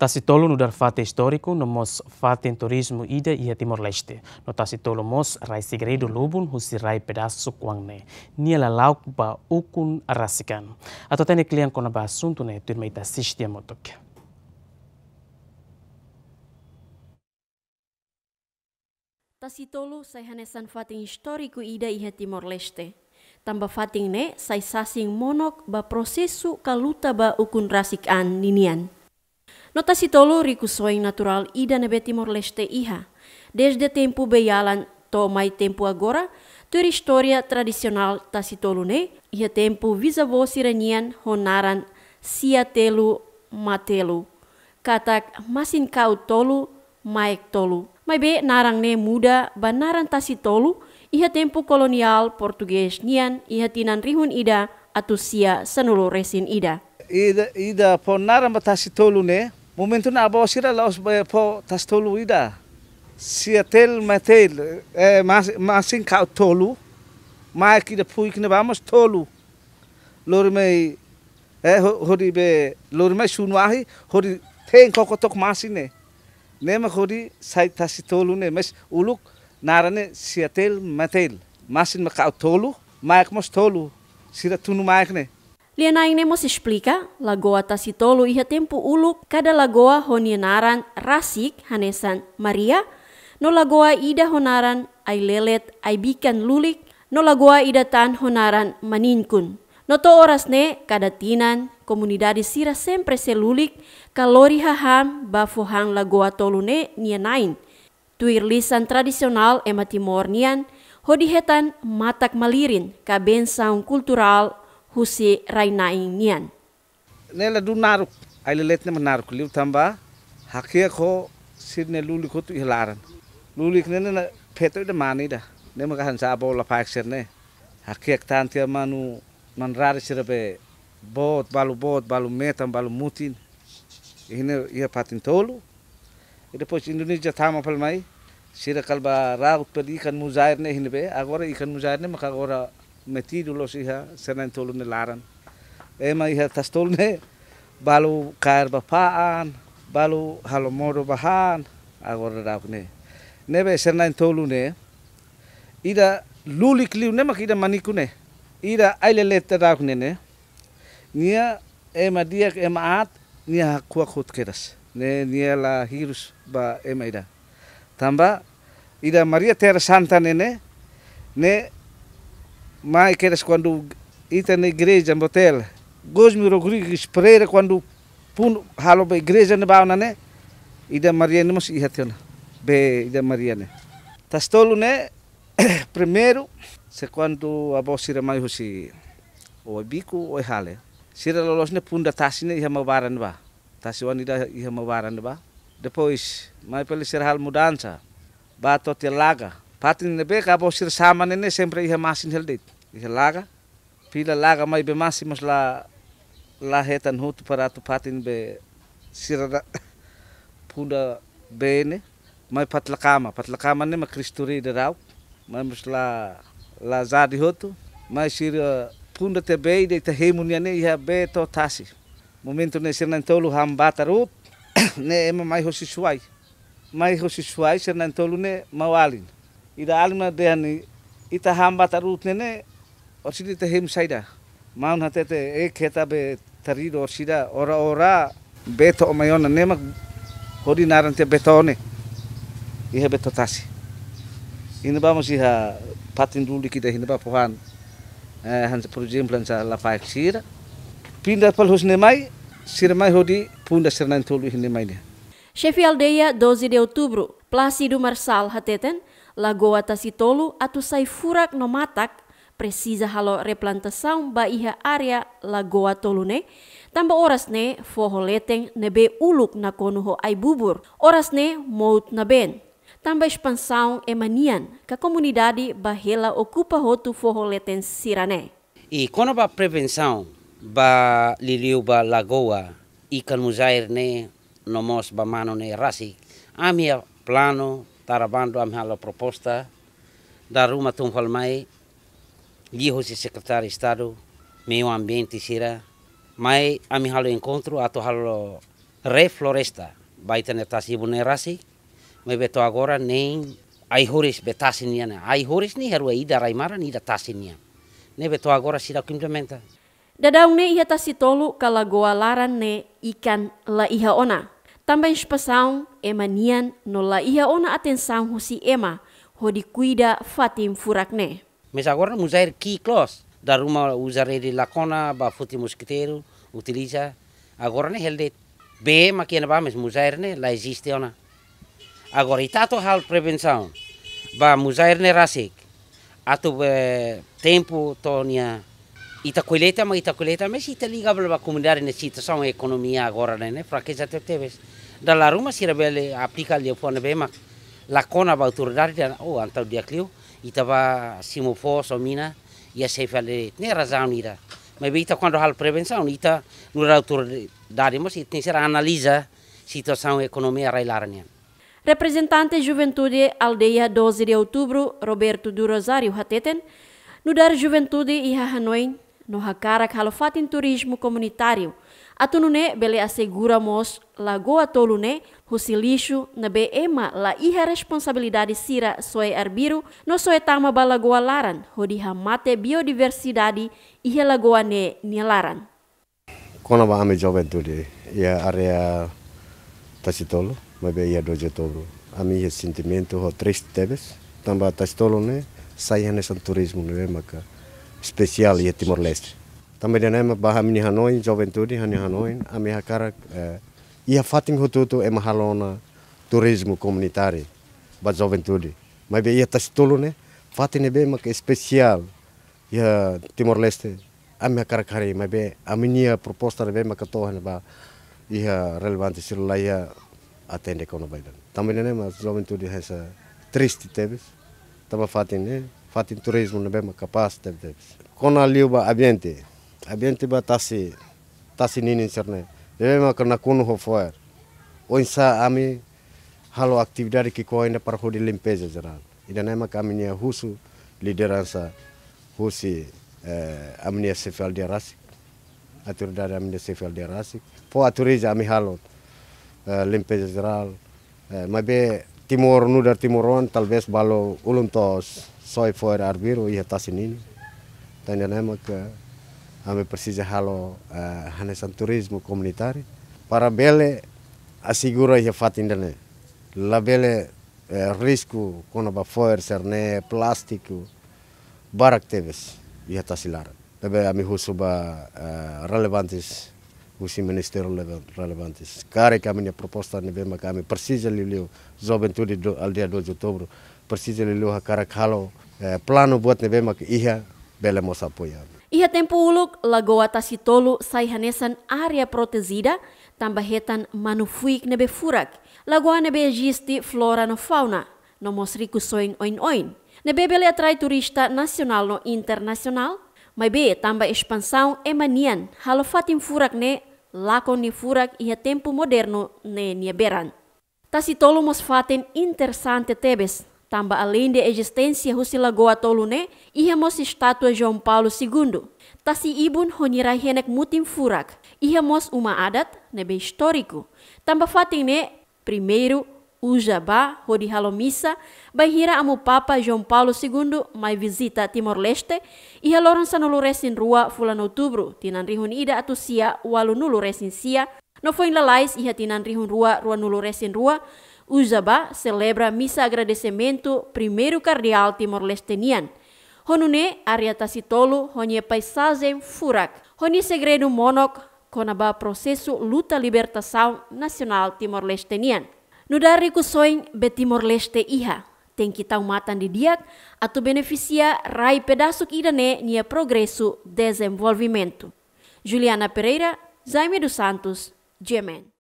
Tasi Tolu nudar fate historiku nomos fate em turismo ida e Timor-Leste. No tolu mos rai segredo lubun husi rai ne. Nia Niela lauk ba ukun rasikan. Ato tene klien kona ba asuntu ne turma meita sishtia motok. tolu sai hanesan fate historiku ida e Timor-Leste. Tambah fating ne sai sasing monok ba prosesu kaluta ba ukun rasikan ninian. Notasi Nota riku soi natural ida nebe Timor-Leste iha. Desde tempo bejalan to mai tempo agora, tradisional tasi tolu ne, ia tempo vis-a-vis iranian honaran telu matelu. Katak masin kau tolu, maek tolu. Mai be narang ne muda ba banaran tolu, iha tempo kolonial portugues nian, ia tinan rihun ida, atu sia senulu resin ida. Ida, ida ponaran tolu ne, Momentum abo sira laos po tas tolu ida. Seattle metel eh mas masin ka tolu. Ma ki da pui kne vamos tolu. Lor me eh hori be lor me sunwahi hori thein ko kotok masine. Nema hori sai tasi tolu ne mes uluk narane Seattle metel. Masin me ka tolu. Maik mos tolu. Sira tunu ne. Lianainemos explica, lagoa tasitolo iha tempo uluk kada lagoa honienaran rasik hanesan Maria, no lagoa ida honaran ai lelet ai bikan lulik, no lagoa ida tan honaran maninkun. No to oras ne kada tinan komunidade sira sempre selulik kalori haham bafohang lagoa tolu ne nianain. Tuir lisan tradisional ema timornian, hodihetan matak malirin kaben kultural husi rainaingian. Nela du naruk, aile letne naruk liu tamba hakia ko sirne luli ko tu hilaran. Luli kne na peto ida mani da. Ne maka hansa abo la paik sirne. Hakia ktan tia manu manrari sirabe bot balu bot balu metam balu mutin. Ine ia patin tolu. Ida pos Indonesia tama palmai. Sira kalba raut per ikan muzair ne hinbe agora ikan muzair ne maka agora metidos iha senen tolun laran ema iha tastolne balu kair bapaan balu halomoro bahan agora dakne nebe senen ne, ida lulik liu ne makida ne, ida aile letta dakne ne nia ema diak ema at nia kuak hot keras ne nia la hirus ba ema ida tamba ida maria ter santa ne ne que eles quando ita na igreja, gos Gosme Rodrigues espreira quando pun halo be igreja ne bauna, né? Ida Maria nemos i hatena Be Ida Maria, né? Tastolo, né? Primeiro, se quando a voz ira mai hoje o biku o hale. Sira lolos ne punda tasine ia baran ba. wan ida ia baran ba. Depois, mai pele hal mudansa. ba te laga. Patin nebe kabo sir sama nenek, sempre iha masin heldit. Iha laga. Pila laga mai be masin mas la la hetan hut para tu patin be sir punda bene. Mai patlakama. Patlakama ne ma kristuri de rau. Mai mas la la zadi hutu, Mai sir punda te be de te hemunia ne iha be to tasi. Momento ne sir nantolu hambata rup. ne ema mai hosi suai. Mai hosi suai sir nantolu ne mawalin ida alma dehani ita hamba tarut nene orsida te hem saida maun hate te e keta be tarido orsida ora ora beto omayona nemak hodi naran te beto one iha beto tasi ina bamos iha patin dulu kita ina ba han eh, hanse projem plan sa la faik sir pindah pal hus nemai sir mai hodi punda tulu tolu hinemai ne Chefe aldeia 12 de outubro Plácido Marçal Hateten Lagoa Tacitolo atu saifurak no matak precisa halo replantação ba iha área Lagoa Tolune. Tamba oras ne leteng nebe uluk na konuho ai bubur. Oras ne mout na ben. Tamba expansão emanian ka comunidade hela ocupa hotu leteng sirane. E quando ba prevenção ba liliu ba lagoa ikan muzair ne nomos ba mano ne rasik. Amia plano Tarabando am halo proposta da Ruma gi Guirros e sekretari stado Estado, Meio Ambiente Sira, Mai ami halo encontro ato halo refloresta, baita ter tasi bunerasi, Mai beto agora nem ai horis betasi betasinia, ai horis ni heru ida raimara ni da nia Ne beto agora sira kimplementa Dadaung ne ia tasitolu kalagoa laran ne ikan la iha ona. Também expansão emanian nola ia ona atenção husi ema hodi cuida fatim furakne. Mas agora musair ki close da ruma usare de lacona ba futi mosquiteiro utiliza agora ne helde be maquina ba mas musair ne la existe ona. Agora itato hal prevenção ba musair ne rasik. Ato eh, tempo tonia ita coleta mas ita coleta mas ita liga para a comunidade na situação e economia agora, né? né fraqueza até teves. Da ruma se rebele, aplica ali o fone bem, mas lacona a autoridade, ou oh, antau dia clio, estava simofó, somina, e a seifa de nem razão nira. Mas bem, quando há prevenção, ita no autoridade, mas tem que analisa situação economia railarnia. Representante Juventude Aldeia 12 de Outubro, Roberto do Rosário Hateten, dar Juventude e Hahanoin no hakara halofatin turismo comunitário. Atunune bele asseguramos lagoa tolune, husilixo na ema la iha responsabilidade sira soe arbiro, no soe tama ba lagoa laran, hodi hamate biodiversidade iha lagoa ne nilaran. Kona ba ame juventude, ia area tasitolo, mabe ia doje tobro. Ami ia sentimento ho três tebes, tamba tasitolo ne, saia nessa turismo ne, maca. Spesial ya Timor Leste. dia nama baham ini Hanoi, juventude hani Hanoi, a minha cara eh, ia fatin hututu e halona, turismo komunitari, bat juventude. be ia tulu ne fatin be mak spesial ya Timor Leste. Ami akar kari, mai be bem a proposta be mak tohan ba ia di silula ia atende kono baidan. Também nem mas juventude hasa triste tebes. tambah fatin ne fatin turismo ne bema kapacitet debes. Kona liuba abiente, abiente ba tasi tasi nini cerne. ma kena kuno ho foer. Oinsa ami halo aktividade que coina para o di limpeza geral. E husu kami nia husu, eh, ami russo eh, amnia cefal atur dari ami amnia sefial de rasi. Po aturiza ami halo eh, limpeza geral. Eh, mas be Timor, Nudar Timoron, talvez balo tos só for arbiro e tasinini. Tá entendendo que a me precisa halo hanesan eh, turismo comunitário para bele assigura e fatindane. La bele eh, risco quando ba for serne plástico barak teves e tasilar. Lebe a me husuba eh, relevantes os ministérios relevantes. Care que a minha proposta, ne que a minha precisa, Liliu, zoventuri aldea 2 de outubro, precisele luha eh, planu buat nebe mak iha bele mosa poya. Iha tempo uluk lagoa tasitolu saihanesan area tambah hetan manufuik nebe furak lagoa nebe jisti flora no fauna no mosriku soin oin oin. Nebe bele atrai turista nasional no internasional mai be tamba ekspansau emanian halo fatim furak ne lakon ni furak iha tempo moderno ne nieberan. Tasitolu mos faten interesante tebes Tamba além de existência lagoa Tolune, mosi estátua João Paulo II. Tasi ibun honirai henek mutim furak, ia mos uma adat, nebe historiku. Tamba fatine, primeiro, hodi halomisa, Missa, Bahira Amu Papa João Paulo II, mai visita Timor-Leste, ia haloran sanulu resin rua fulan outubro, tinan rihun ida atu sia, walu nulu resin sia, no foi lalais ia tinan rihun rua, rua nulu resin rua, o Jabá celebra missa agradecimento primeiro cardeal timor-lestenian. Honune ariatasitolo honye paisagem furak. Honi segredo monok konaba processo luta libertação nacional timor-lestenian. Nudari kusoing be timor-leste iha. Tem que tau matan diak atau beneficia rai pedasuk idane nia progresso desenvolvimento. Juliana Pereira, Jaime dos Santos, Gemen.